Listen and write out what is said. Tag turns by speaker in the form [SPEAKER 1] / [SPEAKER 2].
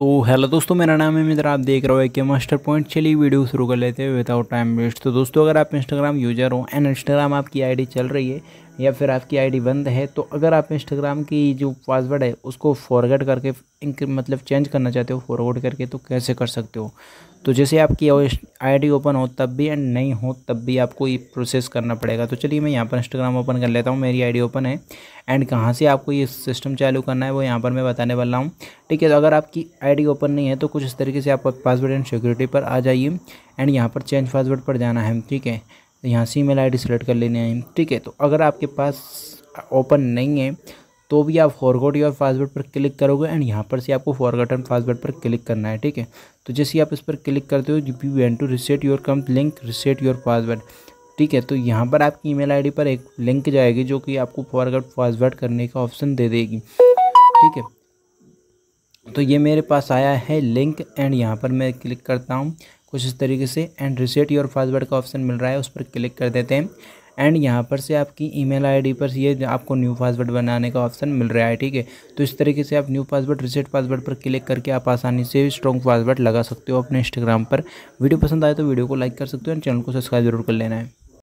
[SPEAKER 1] तो हेलो दोस्तों मेरा नाम है मित्र आप देख रहे हो कि मास्टर पॉइंट चलिए वीडियो शुरू कर लेते हैं विदाउट टाइम वेस्ट तो दोस्तों अगर आप इंस्टाग्राम यूजर हो एंड इंस्टाग्राम आपकी आईडी चल रही है या फिर आपकी आईडी बंद है तो अगर आप इंस्टाग्राम की जो पासवर्ड है उसको फॉरवर्ड करके मतलब चेंज करना चाहते हो फॉरवर्ड करके तो कैसे कर सकते हो तो जैसे आपकी आईडी ओपन हो तब भी एंड नहीं हो तब भी आपको ये प्रोसेस करना पड़ेगा तो चलिए मैं यहाँ पर इंस्टाग्राम ओपन कर लेता हूँ मेरी आई ओपन है एंड कहाँ से आपको ये सिस्टम चालू करना है वो यहाँ पर मैं बताने वाला हूँ ठीक है तो अगर आपकी आई ओपन नहीं है तो कुछ इस तरीके से आप पासवर्ड एंड सिक्योरिटी पर आ जाइए एंड यहाँ पर चेंज पासवर्ड पर जाना है ठीक है तो यहाँ से ईमेल आईडी सेलेक्ट कर लेने हैं ठीक है तो अगर आपके पास ओपन नहीं है तो भी आप फॉरगोट योर पासवर्ड पर क्लिक करोगे एंड यहाँ पर से आपको एंड पासवर्ड पर क्लिक करना है ठीक है तो जैसे आप इस पर क्लिक करते हो you want to reset your कम लिंक रिसेट योर पासवर्ड ठीक है तो यहाँ पर आपकी ईमेल आईडी पर एक लिंक जाएगी जो कि आपको फॉरवर्ड पासवर्ड करने का ऑप्शन दे देगी
[SPEAKER 2] ठीक है
[SPEAKER 1] तो ये मेरे पास आया है लिंक एंड यहाँ पर मैं क्लिक करता हूँ कुछ इस तरीके से एंड रिसेट योर पासवर्ड का ऑप्शन मिल रहा है उस पर क्लिक कर देते हैं एंड यहाँ पर से आपकी ईमेल आईडी पर ये आपको न्यू पासवर्ड बनाने का ऑप्शन मिल रहा है ठीक है तो इस तरीके से आप न्यू पासवर्ड रिसेट पासवर्ड पर क्लिक करके आप आसानी से स्ट्रॉन्ग पासवर्ड लगा सकते हो अपने इंस्टाग्राम पर वीडियो पसंद आए तो वीडियो को लाइक कर सकते हो एंड चैनल को सब्सक्राइब जरूर कर लेना है